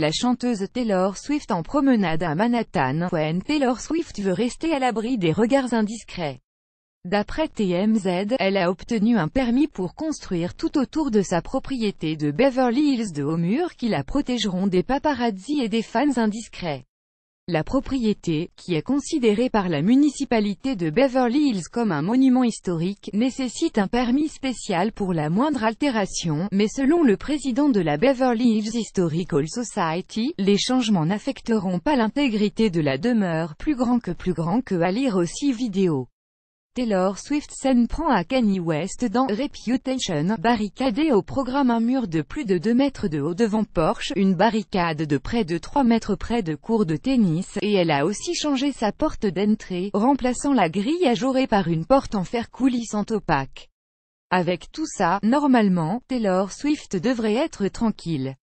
La chanteuse Taylor Swift en promenade à Manhattan, when Taylor Swift veut rester à l'abri des regards indiscrets. D'après TMZ, elle a obtenu un permis pour construire tout autour de sa propriété de Beverly Hills de hauts murs qui la protégeront des paparazzi et des fans indiscrets. La propriété, qui est considérée par la municipalité de Beverly Hills comme un monument historique, nécessite un permis spécial pour la moindre altération, mais selon le président de la Beverly Hills Historical Society, les changements n'affecteront pas l'intégrité de la demeure plus grand que plus grand que à lire aussi vidéo. Taylor Swift s'en prend à Kanye West dans Reputation, barricadé au programme un mur de plus de 2 mètres de haut devant Porsche, une barricade de près de 3 mètres près de cours de tennis, et elle a aussi changé sa porte d'entrée, remplaçant la grille ajourée par une porte en fer coulissant opaque. Avec tout ça, normalement, Taylor Swift devrait être tranquille.